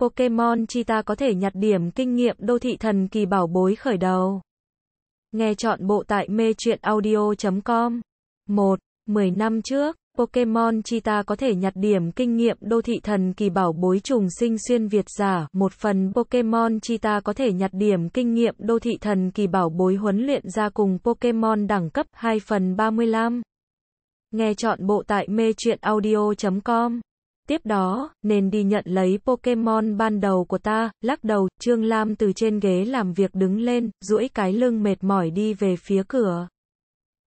Pokemon Cheetah có thể nhặt điểm kinh nghiệm đô thị thần kỳ bảo bối khởi đầu. Nghe chọn bộ tại mê truyện audio.com 1. 10 năm trước, Pokemon Cheetah có thể nhặt điểm kinh nghiệm đô thị thần kỳ bảo bối trùng sinh xuyên Việt giả. Một phần Pokemon Cheetah có thể nhặt điểm kinh nghiệm đô thị thần kỳ bảo bối huấn luyện ra cùng Pokemon đẳng cấp 2 phần 35. Nghe chọn bộ tại mê truyện audio.com Tiếp đó, nên đi nhận lấy Pokemon ban đầu của ta, lắc đầu, Trương Lam từ trên ghế làm việc đứng lên, duỗi cái lưng mệt mỏi đi về phía cửa.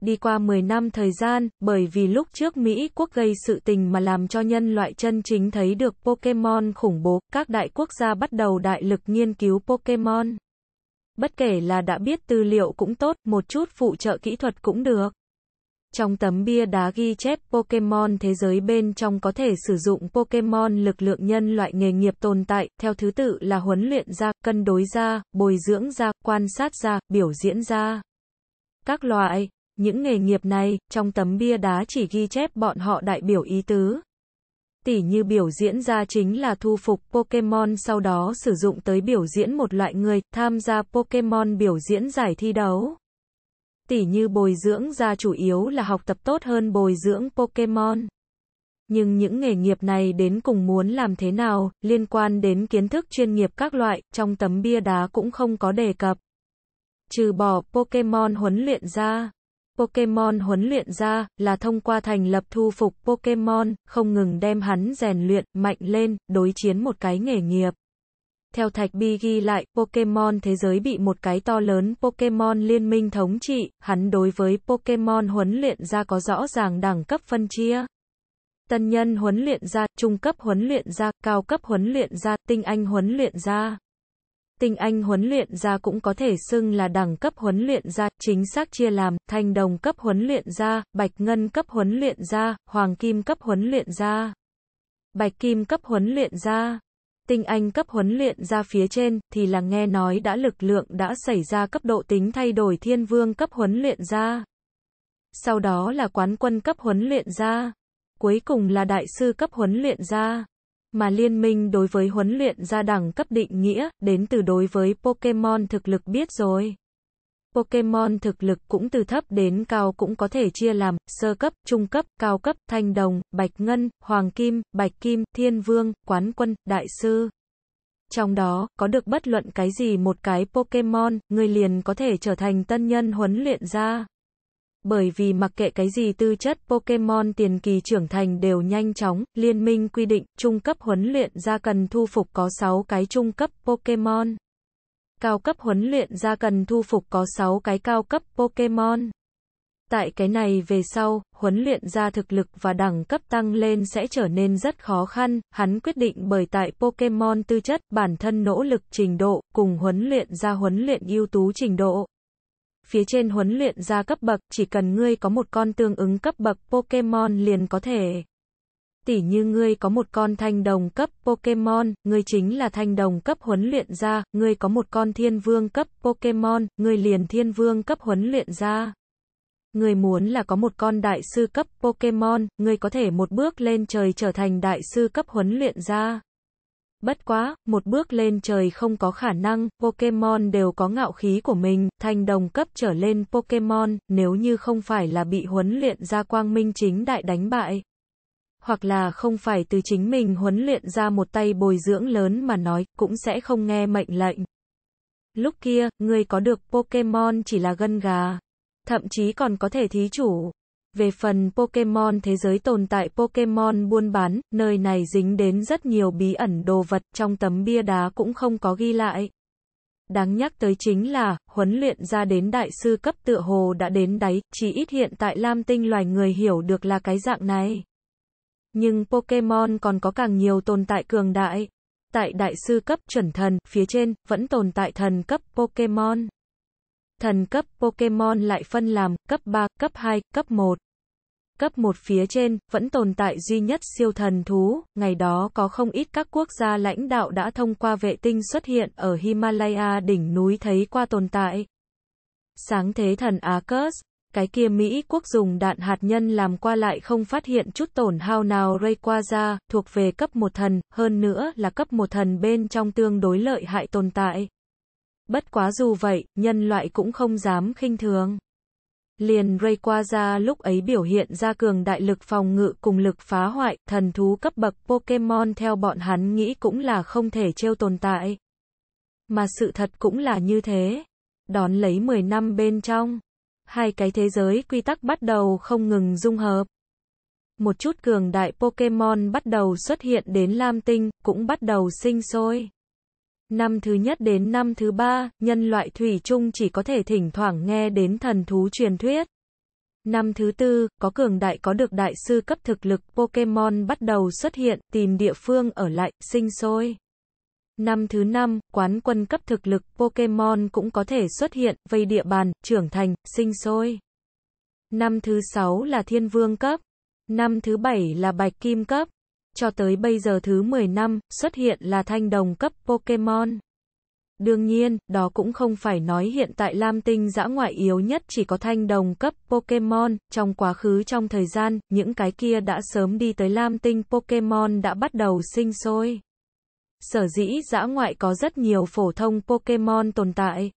Đi qua 10 năm thời gian, bởi vì lúc trước Mỹ quốc gây sự tình mà làm cho nhân loại chân chính thấy được Pokemon khủng bố, các đại quốc gia bắt đầu đại lực nghiên cứu Pokemon. Bất kể là đã biết tư liệu cũng tốt, một chút phụ trợ kỹ thuật cũng được. Trong tấm bia đá ghi chép Pokemon thế giới bên trong có thể sử dụng Pokemon lực lượng nhân loại nghề nghiệp tồn tại, theo thứ tự là huấn luyện ra, cân đối ra, bồi dưỡng ra, quan sát ra, biểu diễn ra. Các loại, những nghề nghiệp này, trong tấm bia đá chỉ ghi chép bọn họ đại biểu ý tứ. tỷ như biểu diễn ra chính là thu phục Pokemon sau đó sử dụng tới biểu diễn một loại người, tham gia Pokemon biểu diễn giải thi đấu. Tỉ như bồi dưỡng ra chủ yếu là học tập tốt hơn bồi dưỡng Pokemon. Nhưng những nghề nghiệp này đến cùng muốn làm thế nào, liên quan đến kiến thức chuyên nghiệp các loại, trong tấm bia đá cũng không có đề cập. Trừ bỏ Pokemon huấn luyện ra. Pokemon huấn luyện ra là thông qua thành lập thu phục Pokemon, không ngừng đem hắn rèn luyện, mạnh lên, đối chiến một cái nghề nghiệp. Theo Thạch Bi ghi lại, Pokemon thế giới bị một cái to lớn Pokemon liên minh thống trị, hắn đối với Pokemon huấn luyện ra có rõ ràng đẳng cấp phân chia. Tân nhân huấn luyện ra, trung cấp huấn luyện ra, cao cấp huấn luyện ra, tinh anh huấn luyện ra. Tinh anh huấn luyện ra cũng có thể xưng là đẳng cấp huấn luyện ra, chính xác chia làm, thanh đồng cấp huấn luyện ra, bạch ngân cấp huấn luyện ra, hoàng kim cấp huấn luyện ra, bạch kim cấp huấn luyện ra tinh anh cấp huấn luyện ra phía trên, thì là nghe nói đã lực lượng đã xảy ra cấp độ tính thay đổi thiên vương cấp huấn luyện ra. Sau đó là quán quân cấp huấn luyện ra. Cuối cùng là đại sư cấp huấn luyện ra. Mà liên minh đối với huấn luyện ra đẳng cấp định nghĩa, đến từ đối với Pokemon thực lực biết rồi. Pokemon thực lực cũng từ thấp đến cao cũng có thể chia làm sơ cấp, trung cấp, cao cấp, thanh đồng, bạch ngân, hoàng kim, bạch kim, thiên vương, quán quân, đại sư. Trong đó, có được bất luận cái gì một cái Pokemon, người liền có thể trở thành tân nhân huấn luyện ra. Bởi vì mặc kệ cái gì tư chất Pokemon tiền kỳ trưởng thành đều nhanh chóng, liên minh quy định trung cấp huấn luyện ra cần thu phục có 6 cái trung cấp Pokemon cao cấp huấn luyện ra cần thu phục có 6 cái cao cấp Pokemon. Tại cái này về sau, huấn luyện ra thực lực và đẳng cấp tăng lên sẽ trở nên rất khó khăn, hắn quyết định bởi tại Pokemon tư chất, bản thân nỗ lực trình độ, cùng huấn luyện ra huấn luyện ưu tú trình độ. Phía trên huấn luyện ra cấp bậc, chỉ cần ngươi có một con tương ứng cấp bậc Pokemon liền có thể tỉ như ngươi có một con thanh đồng cấp Pokemon, ngươi chính là thanh đồng cấp huấn luyện ra, ngươi có một con thiên vương cấp Pokemon, ngươi liền thiên vương cấp huấn luyện ra. Ngươi muốn là có một con đại sư cấp Pokemon, ngươi có thể một bước lên trời trở thành đại sư cấp huấn luyện ra. Bất quá, một bước lên trời không có khả năng, Pokemon đều có ngạo khí của mình, thành đồng cấp trở lên Pokemon, nếu như không phải là bị huấn luyện ra quang minh chính đại đánh bại hoặc là không phải từ chính mình huấn luyện ra một tay bồi dưỡng lớn mà nói, cũng sẽ không nghe mệnh lệnh. Lúc kia, người có được Pokemon chỉ là gân gà, thậm chí còn có thể thí chủ. Về phần Pokemon thế giới tồn tại Pokemon buôn bán, nơi này dính đến rất nhiều bí ẩn đồ vật trong tấm bia đá cũng không có ghi lại. Đáng nhắc tới chính là, huấn luyện ra đến đại sư cấp tựa hồ đã đến đáy, chỉ ít hiện tại Lam Tinh loài người hiểu được là cái dạng này. Nhưng Pokemon còn có càng nhiều tồn tại cường đại. Tại đại sư cấp chuẩn thần, phía trên, vẫn tồn tại thần cấp Pokemon. Thần cấp Pokemon lại phân làm cấp 3, cấp 2, cấp 1. Cấp 1 phía trên, vẫn tồn tại duy nhất siêu thần thú, ngày đó có không ít các quốc gia lãnh đạo đã thông qua vệ tinh xuất hiện ở Himalaya đỉnh núi thấy qua tồn tại. Sáng thế thần Arcus, cái kia Mỹ quốc dùng đạn hạt nhân làm qua lại không phát hiện chút tổn hao nào Rayquaza, thuộc về cấp một thần, hơn nữa là cấp một thần bên trong tương đối lợi hại tồn tại. Bất quá dù vậy, nhân loại cũng không dám khinh thường. Liền Rayquaza lúc ấy biểu hiện ra cường đại lực phòng ngự cùng lực phá hoại, thần thú cấp bậc Pokemon theo bọn hắn nghĩ cũng là không thể trêu tồn tại. Mà sự thật cũng là như thế. Đón lấy 10 năm bên trong hai cái thế giới quy tắc bắt đầu không ngừng dung hợp. Một chút cường đại Pokemon bắt đầu xuất hiện đến Lam Tinh, cũng bắt đầu sinh sôi. Năm thứ nhất đến năm thứ ba, nhân loại thủy chung chỉ có thể thỉnh thoảng nghe đến thần thú truyền thuyết. Năm thứ tư, có cường đại có được đại sư cấp thực lực Pokemon bắt đầu xuất hiện, tìm địa phương ở lại, sinh sôi. Năm thứ năm, quán quân cấp thực lực Pokemon cũng có thể xuất hiện, vây địa bàn, trưởng thành, sinh sôi. Năm thứ sáu là thiên vương cấp. Năm thứ bảy là bạch kim cấp. Cho tới bây giờ thứ 10 năm, xuất hiện là thanh đồng cấp Pokemon. Đương nhiên, đó cũng không phải nói hiện tại Lam Tinh dã ngoại yếu nhất chỉ có thanh đồng cấp Pokemon, trong quá khứ trong thời gian, những cái kia đã sớm đi tới Lam Tinh Pokemon đã bắt đầu sinh sôi. Sở dĩ dã ngoại có rất nhiều phổ thông Pokemon tồn tại.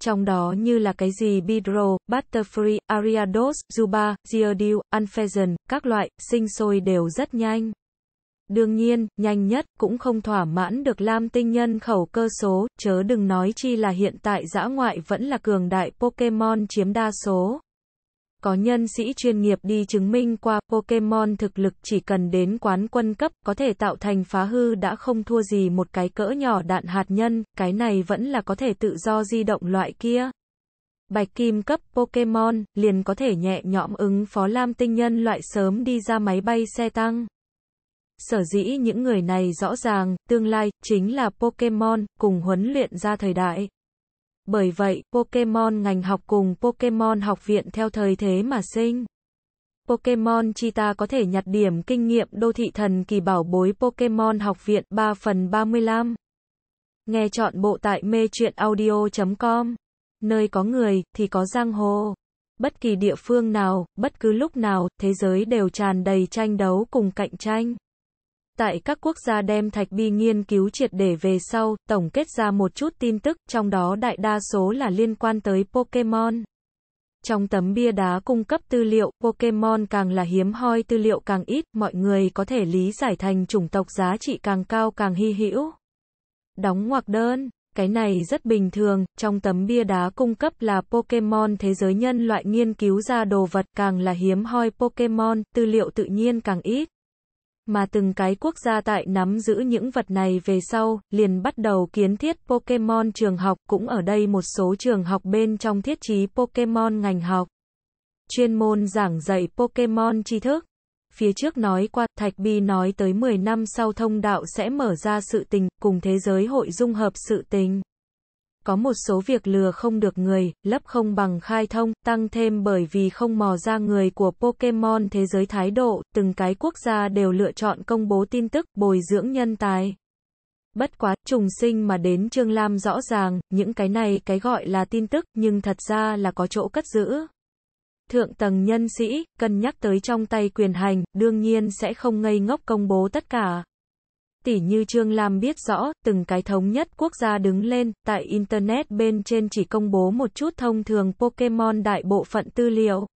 Trong đó như là cái gì Bidro, Butterfree, Ariados, Zuba, Geodude, Unfeasant, các loại, sinh sôi đều rất nhanh. Đương nhiên, nhanh nhất cũng không thỏa mãn được lam tinh nhân khẩu cơ số, chớ đừng nói chi là hiện tại dã ngoại vẫn là cường đại Pokemon chiếm đa số có nhân sĩ chuyên nghiệp đi chứng minh qua Pokemon thực lực chỉ cần đến quán quân cấp, có thể tạo thành phá hư đã không thua gì một cái cỡ nhỏ đạn hạt nhân, cái này vẫn là có thể tự do di động loại kia. Bạch kim cấp Pokemon liền có thể nhẹ nhõm ứng phó lam tinh nhân loại sớm đi ra máy bay xe tăng. Sở dĩ những người này rõ ràng, tương lai, chính là Pokemon, cùng huấn luyện ra thời đại. Bởi vậy, Pokemon ngành học cùng Pokemon học viện theo thời thế mà sinh. Pokemon Chita có thể nhặt điểm kinh nghiệm đô thị thần kỳ bảo bối Pokemon học viện 3 phần 35. Nghe chọn bộ tại mê truyện audio.com. Nơi có người, thì có giang hồ. Bất kỳ địa phương nào, bất cứ lúc nào, thế giới đều tràn đầy tranh đấu cùng cạnh tranh tại các quốc gia đem thạch bi nghiên cứu triệt để về sau, tổng kết ra một chút tin tức, trong đó đại đa số là liên quan tới Pokemon. Trong tấm bia đá cung cấp tư liệu, Pokemon càng là hiếm hoi tư liệu càng ít, mọi người có thể lý giải thành chủng tộc giá trị càng cao càng hy hữu. Đóng ngoặc đơn, cái này rất bình thường, trong tấm bia đá cung cấp là Pokemon thế giới nhân loại nghiên cứu ra đồ vật càng là hiếm hoi Pokemon, tư liệu tự nhiên càng ít mà từng cái quốc gia tại nắm giữ những vật này về sau, liền bắt đầu kiến thiết Pokemon trường học, cũng ở đây một số trường học bên trong thiết trí Pokemon ngành học. Chuyên môn giảng dạy Pokemon tri thức. Phía trước nói qua, Thạch Bi nói tới 10 năm sau thông đạo sẽ mở ra sự tình, cùng thế giới hội dung hợp sự tình. Có một số việc lừa không được người, lấp không bằng khai thông, tăng thêm bởi vì không mò ra người của Pokemon thế giới thái độ, từng cái quốc gia đều lựa chọn công bố tin tức, bồi dưỡng nhân tài. Bất quá, trùng sinh mà đến Trương Lam rõ ràng, những cái này cái gọi là tin tức, nhưng thật ra là có chỗ cất giữ. Thượng tầng nhân sĩ, cân nhắc tới trong tay quyền hành, đương nhiên sẽ không ngây ngốc công bố tất cả. Tỉ như Trương Lam biết rõ, từng cái thống nhất quốc gia đứng lên, tại Internet bên trên chỉ công bố một chút thông thường Pokemon đại bộ phận tư liệu.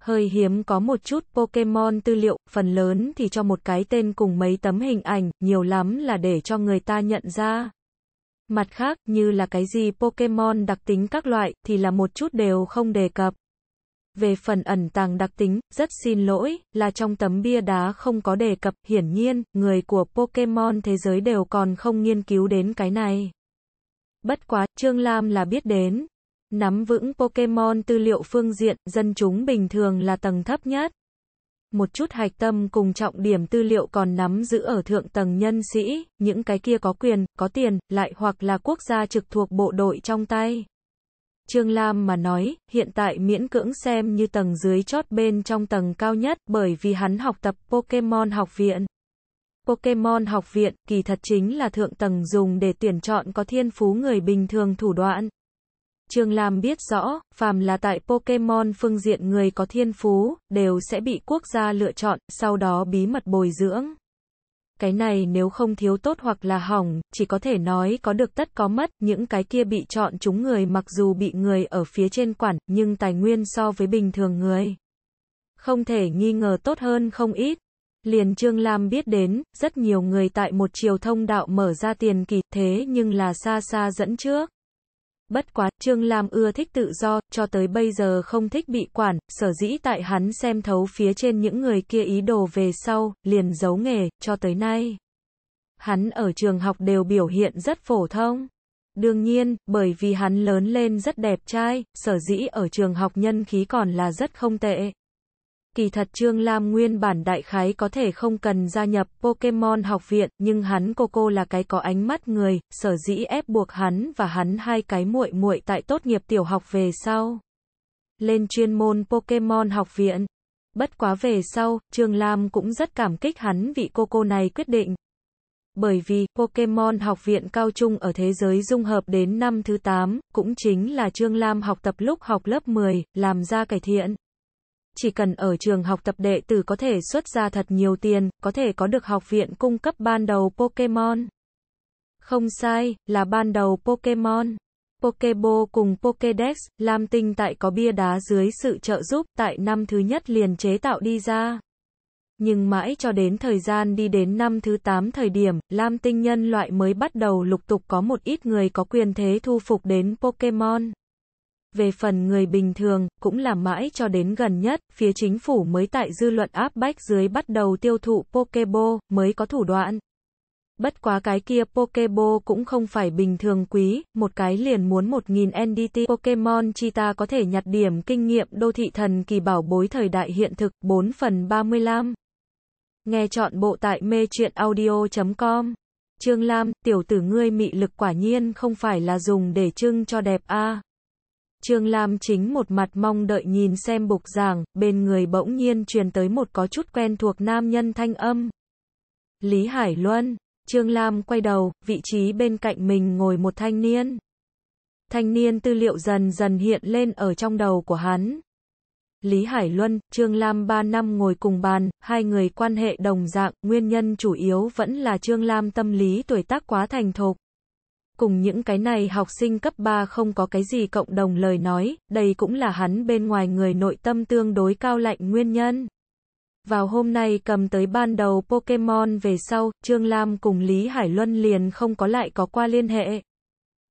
Hơi hiếm có một chút Pokemon tư liệu, phần lớn thì cho một cái tên cùng mấy tấm hình ảnh, nhiều lắm là để cho người ta nhận ra. Mặt khác, như là cái gì Pokemon đặc tính các loại, thì là một chút đều không đề cập. Về phần ẩn tàng đặc tính, rất xin lỗi, là trong tấm bia đá không có đề cập, hiển nhiên, người của Pokemon thế giới đều còn không nghiên cứu đến cái này. Bất quá, Trương Lam là biết đến. Nắm vững Pokemon tư liệu phương diện, dân chúng bình thường là tầng thấp nhất. Một chút hạch tâm cùng trọng điểm tư liệu còn nắm giữ ở thượng tầng nhân sĩ, những cái kia có quyền, có tiền, lại hoặc là quốc gia trực thuộc bộ đội trong tay. Trương Lam mà nói, hiện tại miễn cưỡng xem như tầng dưới chót bên trong tầng cao nhất bởi vì hắn học tập Pokemon học viện. Pokemon học viện kỳ thật chính là thượng tầng dùng để tuyển chọn có thiên phú người bình thường thủ đoạn. Trương Lam biết rõ, phàm là tại Pokemon phương diện người có thiên phú, đều sẽ bị quốc gia lựa chọn, sau đó bí mật bồi dưỡng cái này nếu không thiếu tốt hoặc là hỏng, chỉ có thể nói có được tất có mất, những cái kia bị chọn chúng người mặc dù bị người ở phía trên quản, nhưng tài nguyên so với bình thường người. Không thể nghi ngờ tốt hơn không ít. Liền Trương Lam biết đến, rất nhiều người tại một chiều thông đạo mở ra tiền kỳ thế nhưng là xa xa dẫn trước. Bất quá, Trương Lam ưa thích tự do, cho tới bây giờ không thích bị quản, sở dĩ tại hắn xem thấu phía trên những người kia ý đồ về sau, liền giấu nghề, cho tới nay. Hắn ở trường học đều biểu hiện rất phổ thông. Đương nhiên, bởi vì hắn lớn lên rất đẹp trai, sở dĩ ở trường học nhân khí còn là rất không tệ. Kỳ thật Trương Lam nguyên bản đại khái có thể không cần gia nhập Pokemon học viện, nhưng hắn cô cô là cái có ánh mắt người, sở dĩ ép buộc hắn và hắn hai cái muội muội tại tốt nghiệp tiểu học về sau. Lên chuyên môn Pokemon học viện. Bất quá về sau, Trương Lam cũng rất cảm kích hắn vị cô cô này quyết định. Bởi vì, Pokemon học viện cao trung ở thế giới dung hợp đến năm thứ 8, cũng chính là Trương Lam học tập lúc học lớp 10, làm ra cải thiện chỉ cần ở trường học tập đệ tử có thể xuất ra thật nhiều tiền, có thể có được học viện cung cấp ban đầu Pokemon. Không sai, là ban đầu Pokemon. Pokebo cùng Pokédex Lam Tinh tại có bia đá dưới sự trợ giúp, tại năm thứ nhất liền chế tạo đi ra. Nhưng mãi cho đến thời gian đi đến năm thứ 8 thời điểm, Lam Tinh nhân loại mới bắt đầu lục tục có một ít người có quyền thế thu phục đến Pokemon về phần người bình thường, cũng là mãi cho đến gần nhất, phía chính phủ mới tại dư luận áp bách dưới bắt đầu tiêu thụ Pokebo, mới có thủ đoạn. Bất quá cái kia Pokebo cũng không phải bình thường quý, một cái liền muốn 1.000 NDT Pokemon chi ta có thể nhặt điểm kinh nghiệm đô thị thần kỳ bảo bối thời đại hiện thực 4 phần 35. Nghe chọn bộ tại mê chuyện audio.com. Trương Lam, tiểu tử ngươi mị lực quả nhiên không phải là dùng để trưng cho đẹp a. À. Trương Lam chính một mặt mong đợi nhìn xem bục giảng, bên người bỗng nhiên truyền tới một có chút quen thuộc nam nhân thanh âm. Lý Hải Luân, Trương Lam quay đầu, vị trí bên cạnh mình ngồi một thanh niên. Thanh niên tư liệu dần dần hiện lên ở trong đầu của hắn. Lý Hải Luân, Trương Lam 3 năm ngồi cùng bàn, hai người quan hệ đồng dạng, nguyên nhân chủ yếu vẫn là Trương Lam tâm lý tuổi tác quá thành thục cùng những cái này học sinh cấp 3 không có cái gì cộng đồng lời nói, đây cũng là hắn bên ngoài người nội tâm tương đối cao lạnh nguyên nhân. Vào hôm nay cầm tới ban đầu Pokemon về sau, Trương Lam cùng Lý Hải Luân liền không có lại có qua liên hệ.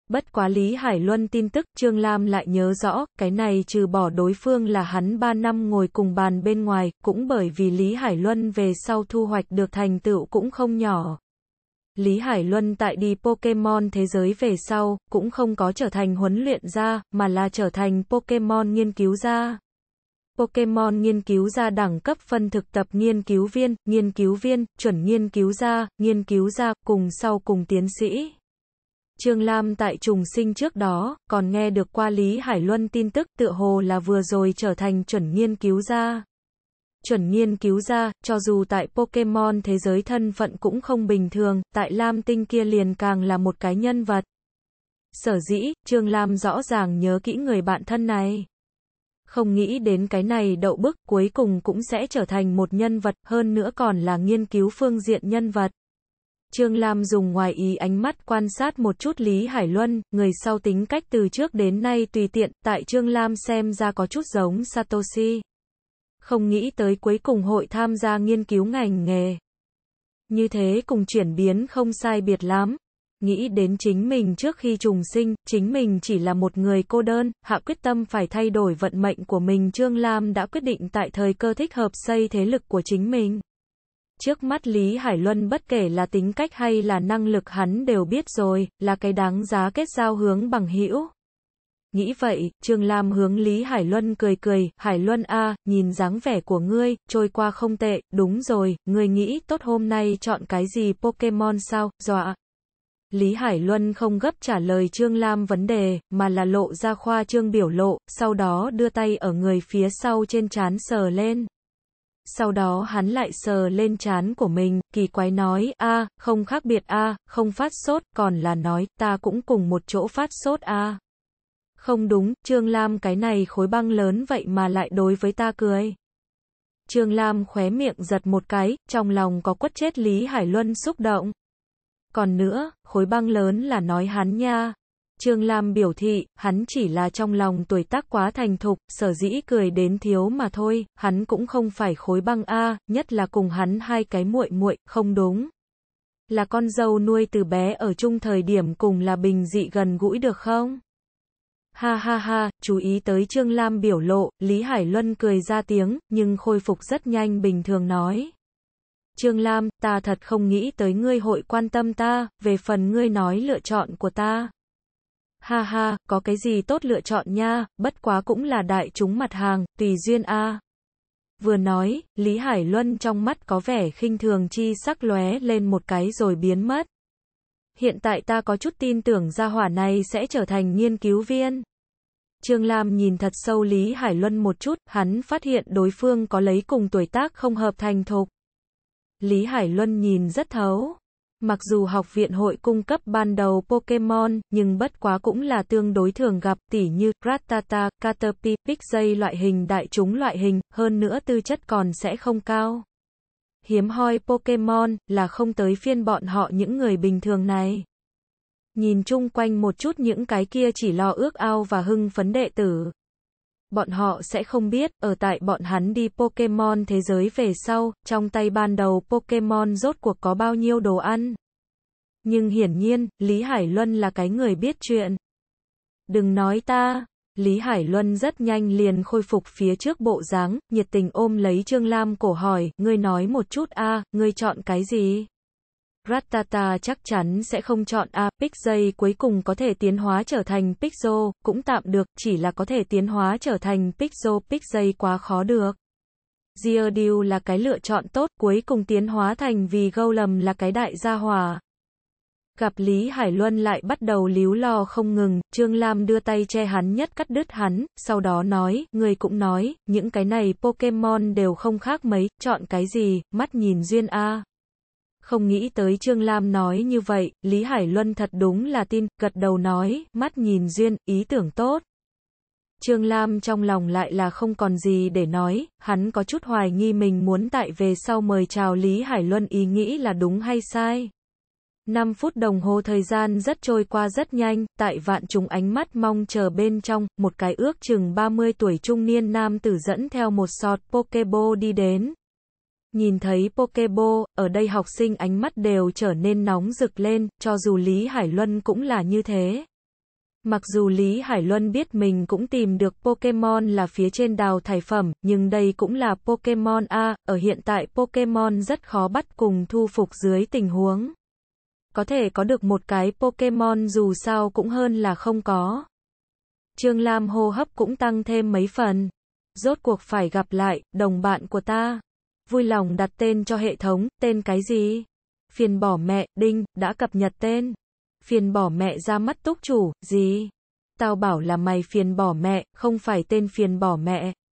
Bất quá Lý Hải Luân tin tức, Trương Lam lại nhớ rõ, cái này trừ bỏ đối phương là hắn 3 năm ngồi cùng bàn bên ngoài, cũng bởi vì Lý Hải Luân về sau thu hoạch được thành tựu cũng không nhỏ. Lý Hải Luân tại đi Pokemon thế giới về sau, cũng không có trở thành huấn luyện gia, mà là trở thành Pokemon nghiên cứu gia. Pokemon nghiên cứu gia đẳng cấp phân thực tập nghiên cứu viên, nghiên cứu viên, chuẩn nghiên cứu gia, nghiên cứu gia, cùng sau cùng tiến sĩ. Trương Lam tại trùng sinh trước đó, còn nghe được qua Lý Hải Luân tin tức tựa hồ là vừa rồi trở thành chuẩn nghiên cứu gia chuẩn nghiên cứu ra, cho dù tại Pokemon thế giới thân phận cũng không bình thường, tại Lam Tinh kia liền càng là một cái nhân vật. Sở dĩ, Trương Lam rõ ràng nhớ kỹ người bạn thân này. Không nghĩ đến cái này đậu bức cuối cùng cũng sẽ trở thành một nhân vật, hơn nữa còn là nghiên cứu phương diện nhân vật. Trương Lam dùng ngoài ý ánh mắt quan sát một chút Lý Hải Luân, người sau tính cách từ trước đến nay tùy tiện, tại Trương Lam xem ra có chút giống Satoshi không nghĩ tới cuối cùng hội tham gia nghiên cứu ngành nghề. Như thế cùng chuyển biến không sai biệt lắm. Nghĩ đến chính mình trước khi trùng sinh, chính mình chỉ là một người cô đơn, hạ quyết tâm phải thay đổi vận mệnh của mình Trương Lam đã quyết định tại thời cơ thích hợp xây thế lực của chính mình. Trước mắt Lý Hải Luân bất kể là tính cách hay là năng lực hắn đều biết rồi, là cái đáng giá kết giao hướng bằng hữu Nghĩ vậy, Trương Lam hướng Lý Hải Luân cười cười, Hải Luân a, nhìn dáng vẻ của ngươi, trôi qua không tệ, đúng rồi, ngươi nghĩ tốt hôm nay chọn cái gì Pokemon sao, dọa. Lý Hải Luân không gấp trả lời Trương Lam vấn đề, mà là lộ ra khoa Trương biểu lộ, sau đó đưa tay ở người phía sau trên chán sờ lên. Sau đó hắn lại sờ lên chán của mình, kỳ quái nói, a, không khác biệt a, không phát sốt, còn là nói, ta cũng cùng một chỗ phát sốt a. Không đúng, Trương Lam cái này khối băng lớn vậy mà lại đối với ta cười. Trương Lam khóe miệng giật một cái, trong lòng có quất chết Lý Hải Luân xúc động. Còn nữa, khối băng lớn là nói hắn nha. Trương Lam biểu thị, hắn chỉ là trong lòng tuổi tác quá thành thục, sở dĩ cười đến thiếu mà thôi, hắn cũng không phải khối băng A, nhất là cùng hắn hai cái muội muội không đúng. Là con dâu nuôi từ bé ở chung thời điểm cùng là bình dị gần gũi được không? Ha ha ha, chú ý tới Trương Lam biểu lộ, Lý Hải Luân cười ra tiếng, nhưng khôi phục rất nhanh bình thường nói. Trương Lam, ta thật không nghĩ tới ngươi hội quan tâm ta, về phần ngươi nói lựa chọn của ta. Ha ha, có cái gì tốt lựa chọn nha, bất quá cũng là đại chúng mặt hàng, tùy duyên a. Vừa nói, Lý Hải Luân trong mắt có vẻ khinh thường chi sắc lóe lên một cái rồi biến mất hiện tại ta có chút tin tưởng gia hỏa này sẽ trở thành nghiên cứu viên. Trương Lam nhìn thật sâu Lý Hải Luân một chút, hắn phát hiện đối phương có lấy cùng tuổi tác không hợp thành thục. Lý Hải Luân nhìn rất thấu. Mặc dù học viện hội cung cấp ban đầu Pokemon, nhưng bất quá cũng là tương đối thường gặp, tỉ như Rattata, Caterpie, Pixie loại hình đại chúng loại hình, hơn nữa tư chất còn sẽ không cao hiếm hoi Pokemon là không tới phiên bọn họ những người bình thường này. Nhìn chung quanh một chút những cái kia chỉ lo ước ao và hưng phấn đệ tử. Bọn họ sẽ không biết, ở tại bọn hắn đi Pokemon thế giới về sau, trong tay ban đầu Pokemon rốt cuộc có bao nhiêu đồ ăn. Nhưng hiển nhiên, Lý Hải Luân là cái người biết chuyện. Đừng nói ta, Lý Hải Luân rất nhanh liền khôi phục phía trước bộ dáng, nhiệt tình ôm lấy Trương Lam cổ hỏi, ngươi nói một chút a, ngươi chọn cái gì? Rattata chắc chắn sẽ không chọn A, Pixay cuối cùng có thể tiến hóa trở thành Pixo, cũng tạm được, chỉ là có thể tiến hóa trở thành Pixo, Pixay quá khó được. Geodude là cái lựa chọn tốt, cuối cùng tiến hóa thành vì gâu lầm là cái đại gia hòa. Gặp Lý Hải Luân lại bắt đầu líu lo không ngừng, Trương Lam đưa tay che hắn nhất cắt đứt hắn, sau đó nói, người cũng nói, những cái này Pokemon đều không khác mấy, chọn cái gì, mắt nhìn duyên a Không nghĩ tới Trương Lam nói như vậy, Lý Hải Luân thật đúng là tin, gật đầu nói, mắt nhìn duyên, ý tưởng tốt. Trương Lam trong lòng lại là không còn gì để nói, hắn có chút hoài nghi mình muốn tại về sau mời chào Lý Hải Luân ý nghĩ là đúng hay sai. 5 phút đồng hồ thời gian rất trôi qua rất nhanh, tại vạn trùng ánh mắt mong chờ bên trong, một cái ước chừng 30 tuổi trung niên nam tử dẫn theo một sọt Pokebo đi đến. Nhìn thấy Pokebo, ở đây học sinh ánh mắt đều trở nên nóng rực lên, cho dù Lý Hải Luân cũng là như thế. Mặc dù Lý Hải Luân biết mình cũng tìm được Pokemon là phía trên đào thải phẩm, nhưng đây cũng là Pokemon A, ở hiện tại Pokemon rất khó bắt cùng thu phục dưới tình huống có thể có được một cái Pokemon dù sao cũng hơn là không có. Trương Lam hô hấp cũng tăng thêm mấy phần. Rốt cuộc phải gặp lại, đồng bạn của ta. Vui lòng đặt tên cho hệ thống, tên cái gì? Phiền bỏ mẹ, đinh, đã cập nhật tên. Phiền bỏ mẹ ra mắt túc chủ, gì? Tao bảo là mày phiền bỏ mẹ, không phải tên phiền bỏ mẹ.